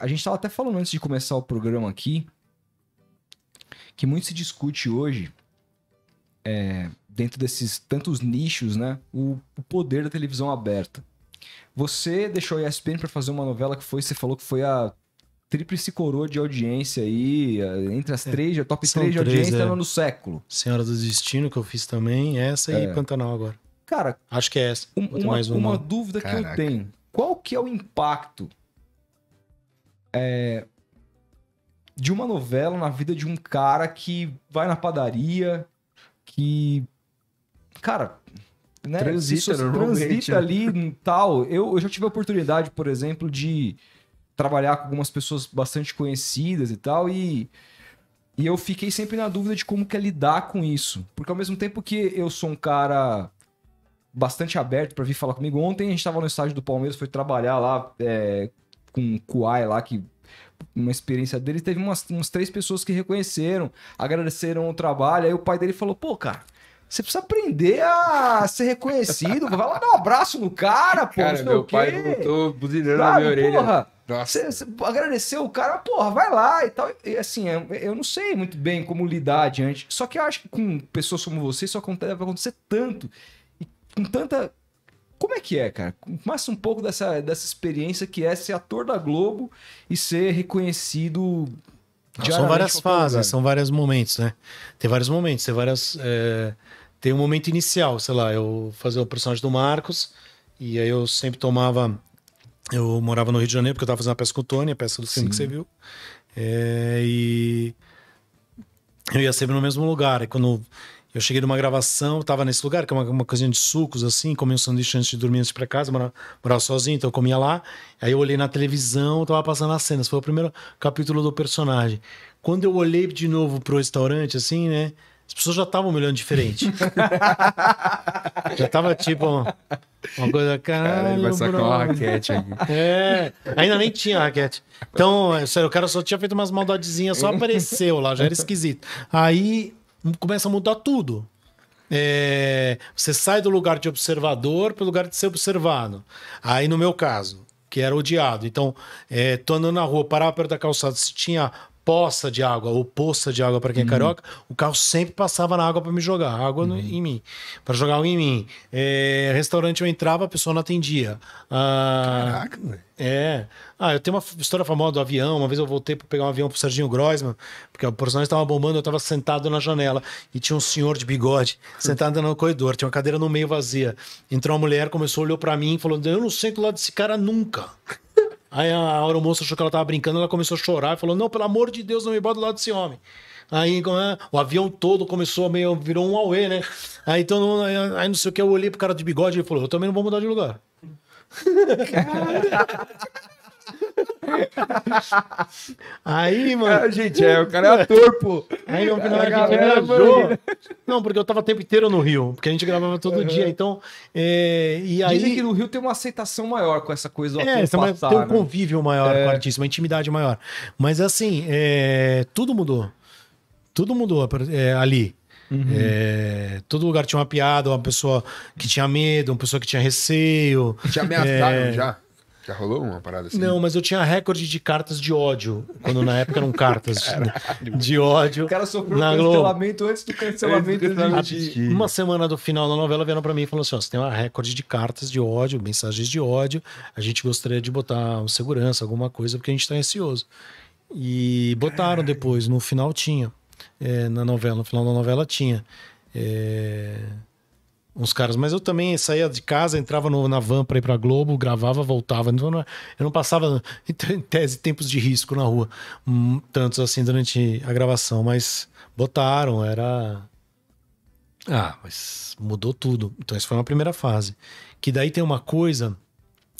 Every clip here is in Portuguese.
A gente estava até falando antes de começar o programa aqui que muito se discute hoje, é, dentro desses tantos nichos, né, o, o, poder da televisão aberta. Você deixou a ESPN para fazer uma novela que foi, você falou que foi a tríplice coroa de audiência aí, é, entre as é. três, a top três de audiência é. no século. Senhora do Destino, que eu fiz também, essa é. e Pantanal agora. Cara, acho que é essa. Um, uma, uma, uma dúvida Caraca. que eu tenho. Qual que é o impacto é, de uma novela na vida de um cara que vai na padaria, que. Cara. Né, transita, transita né? ali e tal. Eu, eu já tive a oportunidade, por exemplo, de trabalhar com algumas pessoas bastante conhecidas e tal, e. E eu fiquei sempre na dúvida de como que é lidar com isso. Porque ao mesmo tempo que eu sou um cara bastante aberto para vir falar comigo, ontem a gente estava no estádio do Palmeiras, foi trabalhar lá é, com o Kuai lá, que uma experiência dele, teve umas, umas três pessoas que reconheceram, agradeceram o trabalho. Aí o pai dele falou: pô, cara, você precisa aprender a ser reconhecido. Vai lá dar um abraço no cara, pô. Cara, meu pai voltou buzinando Sabe, na minha orelha. Porra, Você, agradeceu o cara, porra, vai lá e tal. E assim, eu, não sei muito bem como lidar adiante. Só que eu acho que com pessoas como você, isso acontece, vai acontecer tanto. E com tanta como é que é, cara? Massa um pouco dessa, dessa experiência que é ser ator da Globo e ser reconhecido. Não, são várias fases, lugar. são vários momentos, né? Tem vários momentos, tem várias. É... Tem um momento inicial, sei lá, eu fazia o personagem do Marcos, e aí eu sempre tomava. Eu morava no Rio de Janeiro, porque eu tava fazendo a peça com o Tony, a peça do Sim. filme que você viu. É... E eu ia sempre no mesmo lugar. E quando eu cheguei numa gravação, tava nesse lugar, que é uma, uma coisinha de sucos, assim, comi um sanduíche antes de dormir, antes de ir pra casa, morava, morava sozinho, então eu comia lá. Aí eu olhei na televisão, tava passando as cenas, foi o primeiro capítulo do personagem. Quando eu olhei de novo pro restaurante, assim, né, as pessoas já estavam olhando diferente. já tava tipo uma, coisa, caralho. Cara, vai sacar uma raquete aqui. É, ainda nem tinha raquete. Então, é sério, o cara só tinha feito umas maldadezinhas, só apareceu lá, já era esquisito. Aí começa a mudar tudo. É, você sai do lugar de observador para o lugar de ser observado. Aí, no meu caso, que era odiado. Então, é, tô andando na rua, parava perto da calçada, se tinha poça de água ou poça de água para quem é uhum. carioca, uhum. o carro sempre passava na água para me jogar, água uhum. no, em mim, para jogar água em mim. É, restaurante eu entrava, a pessoa não atendia. Ah, Caraca, É. Ah, eu tenho uma história famosa do avião. Uma vez eu voltei para pegar um avião pro Serginho Grossman, porque o personagem estava bombando, eu estava sentado na janela e tinha um senhor de bigode hum. sentado no corredor, tinha uma cadeira no meio vazia. Entrou uma mulher, começou, olhou para mim e falou: "Eu não sento lá desse cara nunca". Aí a aeromoça achou que ela tava brincando, ela começou a chorar e falou: Não, pelo amor de Deus, não me bota do lado desse homem. Aí é, o avião todo começou meio. virou um Aue, né? Aí, então, aí não sei o que, eu olhei pro cara de bigode e ele falou: Eu também não vou mudar de lugar. Caralho. Aí, mano. Ah, gente, é, o cara é ator, pô. Aí o final a, a viajou. Não, porque eu tava o tempo inteiro no Rio, porque a gente gravava todo uhum. dia. Então, é, e aí. Dizem que no Rio tem uma aceitação maior com essa coisa do é, passar, tem um né? convívio maior com o é. artista, uma intimidade maior. Mas assim, é, tudo mudou. Tudo mudou é, ali. Uhum. É, todo lugar tinha uma piada, uma pessoa que tinha medo, uma pessoa que tinha receio. Te ameaçaram é... já? Já rolou uma parada assim? Não, mas eu tinha recorde de cartas de ódio, quando na época eram cartas de, de ódio. O cara sofreu na cancelamento Globo. antes do cancelamento. Antes Uma semana do final da novela vieram para mim e falaram assim: ó, você tem um recorde de cartas de ódio, mensagens de ódio, a gente gostaria de botar um segurança, alguma coisa, porque a gente tá ansioso. E botaram depois, no final tinha. É, na novela, no final da novela tinha. É uns caras, mas eu também saía de casa, entrava no, na van para ir para Globo, gravava, voltava. Então é, eu não passava, em tese, tempos de risco na rua, hum, tantos assim durante a gravação, mas botaram, era. Ah, mas mudou tudo. Então, essa foi uma primeira fase. Que daí tem uma coisa,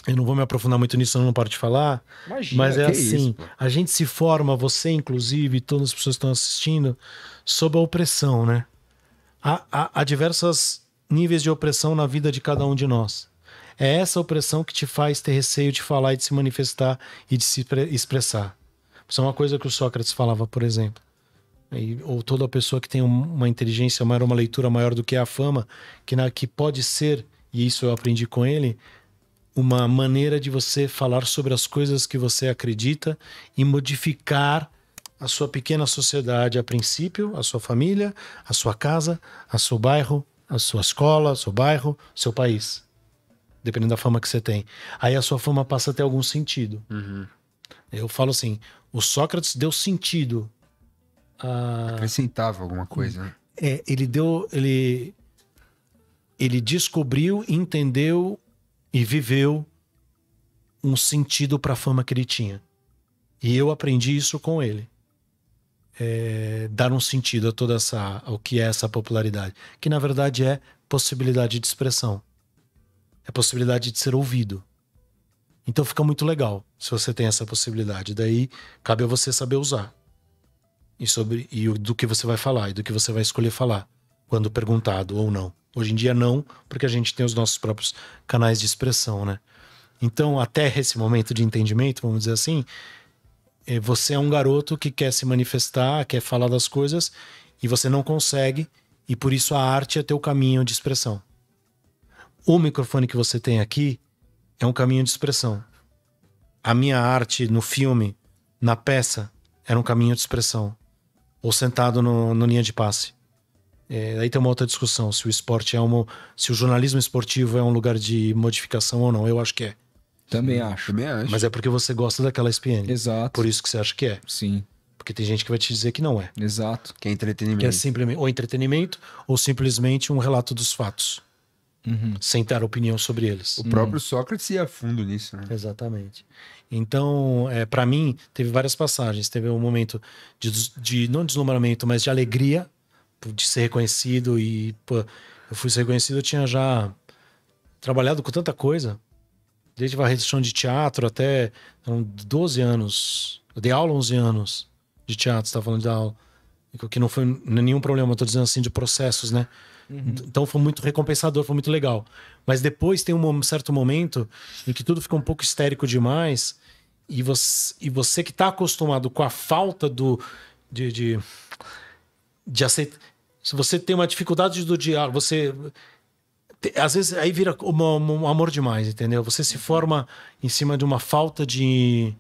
eu não vou me aprofundar muito nisso, eu não paro de falar, Imagina, mas é assim: é a gente se forma, você inclusive, todas as pessoas que estão assistindo, sob a opressão, né? Há, há, há diversas níveis de opressão na vida de cada um de nós. É essa opressão que te faz ter receio de falar e de se manifestar e de se expressar. Isso é uma coisa que o Sócrates falava, por exemplo. E, ou toda pessoa que tem uma inteligência maior, uma leitura maior do que a fama, que, na, que pode ser, e isso eu aprendi com ele, uma maneira de você falar sobre as coisas que você acredita e modificar a sua pequena sociedade a princípio, a sua família, a sua casa, a seu bairro, a sua escola, seu bairro, seu país. Dependendo da fama que você tem. Aí a sua fama passa a ter algum sentido. Uhum. Eu falo assim: o Sócrates deu sentido. A... Acrescentava alguma coisa. Né? É, ele deu. Ele, ele descobriu, entendeu e viveu um sentido para a fama que ele tinha. E eu aprendi isso com ele é, dar um sentido a toda essa, ao que é essa popularidade, que na verdade é possibilidade de expressão, é possibilidade de ser ouvido. Então fica muito legal se você tem essa possibilidade. Daí cabe a você saber usar e sobre e do que você vai falar e do que você vai escolher falar quando perguntado ou não. Hoje em dia não, porque a gente tem os nossos próprios canais de expressão, né? Então, até esse momento de entendimento, vamos dizer assim, é, você é um garoto que quer se manifestar, quer falar das coisas e você não consegue, e por isso a arte é teu caminho de expressão. O microfone que você tem aqui é um caminho de expressão. A minha arte no filme, na peça, era um caminho de expressão. Ou sentado no, no linha de passe. É, aí tem uma outra discussão se o esporte é uma, se o jornalismo esportivo é um lugar de modificação ou não. Eu acho que é. Também Sim. acho. Também acho. Mas é porque você gosta daquela SPN. Exato. Por isso que você acha que é. Sim. Porque tem gente que vai te dizer que não é. Exato. Que é entretenimento. Que é simplesmente ou entretenimento ou simplesmente um relato dos fatos. Uhum. Sem dar opinião sobre eles. O próprio uhum. Sócrates ia a fundo nisso, né? Exatamente. Então, é, para mim, teve várias passagens. Teve um momento de, de, não deslumbramento, mas de alegria de ser reconhecido. E pô, eu fui reconhecido, eu tinha já trabalhado com tanta coisa desde varreção de teatro até 12 então, anos. Eu dei aula 11 anos de teatro, você tá falando de aula. Que não foi nenhum problema, eu tô dizendo assim, de processos, né? Uhum. Então, então foi muito recompensador, foi muito legal. Mas depois tem um certo momento em que tudo fica um pouco histérico demais e você, e você que tá acostumado com a falta do... de, de, de aceitar... Se você tem uma dificuldade do diálogo, você às vezes aí vira um amor demais, entendeu? Você se forma em cima de uma falta de,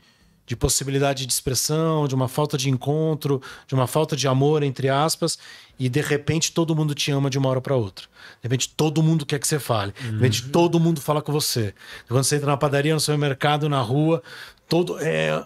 de possibilidade de expressão, de uma falta de encontro, de uma falta de amor, entre aspas, e de repente todo mundo te ama de uma hora para outra. De repente todo mundo quer que você fale. De repente uhum. todo mundo fala com você. Quando você entra na padaria, no supermercado, na rua, todo. É,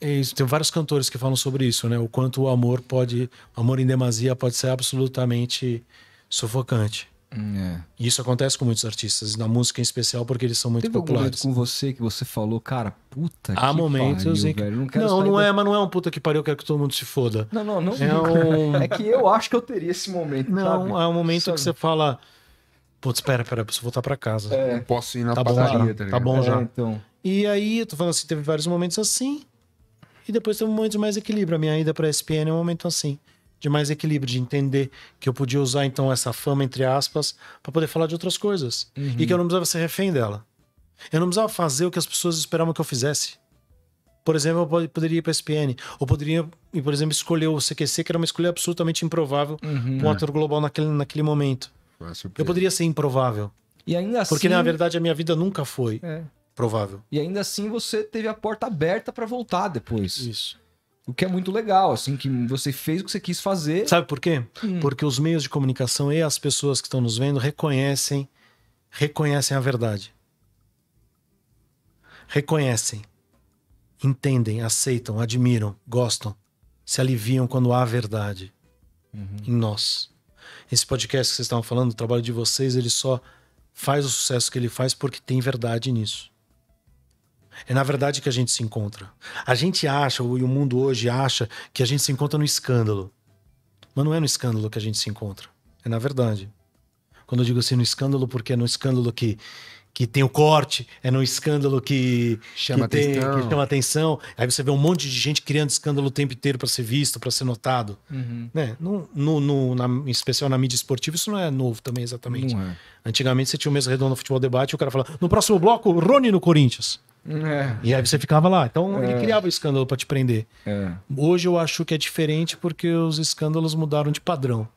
é isso. Tem vários cantores que falam sobre isso, né? O quanto o amor pode. O amor em demasia pode ser absolutamente sufocante. É. E isso acontece com muitos artistas, na música em especial, porque eles são muito Teve populares. Algum momento com você que você falou, cara, puta Há que momentos pariu, em que... Velho, não, não, não é, da... mas não é um puta que pariu, eu quero que todo mundo se foda. Não, não, não. É, um... é que eu acho que eu teria esse momento, Não, sabe? é um momento sabe? que você fala, putz, espera, pera, preciso voltar para casa. É. Posso ir na tá padaria, tá, tá bom já. É, então. E aí, eu tô falando assim, teve vários momentos assim, e depois teve um momento mais equilíbrio. A minha ida pra SPN é um momento assim de mais equilíbrio, de entender que eu podia usar então essa fama, entre aspas, para poder falar de outras coisas. Uhum. E que eu não precisava ser refém dela. Eu não precisava fazer o que as pessoas esperavam que eu fizesse. Por exemplo, eu poderia ir para SPN, ou poderia, por exemplo, escolher o CQC, que era uma escolha absolutamente improvável uhum. para um é. ator global naquele, naquele momento. Eu poderia ser improvável. E ainda assim. Porque na verdade a minha vida nunca foi. É. Provável. E ainda assim você teve a porta aberta para voltar depois. Isso. O que é muito legal, assim, que você fez o que você quis fazer. Sabe por quê? Hum. Porque os meios de comunicação e as pessoas que estão nos vendo reconhecem, reconhecem a verdade. Reconhecem, entendem, aceitam, admiram, gostam, se aliviam quando há verdade uhum. em nós. Esse podcast que vocês estavam falando, o trabalho de vocês, ele só faz o sucesso que ele faz porque tem verdade nisso. É na verdade que a gente se encontra. A gente acha, e o mundo hoje acha, que a gente se encontra no escândalo. Mas não é no escândalo que a gente se encontra. É na verdade. Quando eu digo assim, no escândalo, porque é no escândalo que, que tem o corte, é no escândalo que chama, que atenção. que chama atenção. Aí você vê um monte de gente criando escândalo o tempo inteiro para ser visto, para ser notado. Uhum. Né? No, no, no na, em especial na mídia esportiva, isso não é novo também, exatamente. É. Antigamente você tinha o mesmo redondo no futebol debate e o cara falava: no próximo bloco, Rony no Corinthians. É. E aí você ficava lá. Então é. ele criava um escândalo para te prender. É. Hoje eu acho que é diferente porque os escândalos mudaram de padrão.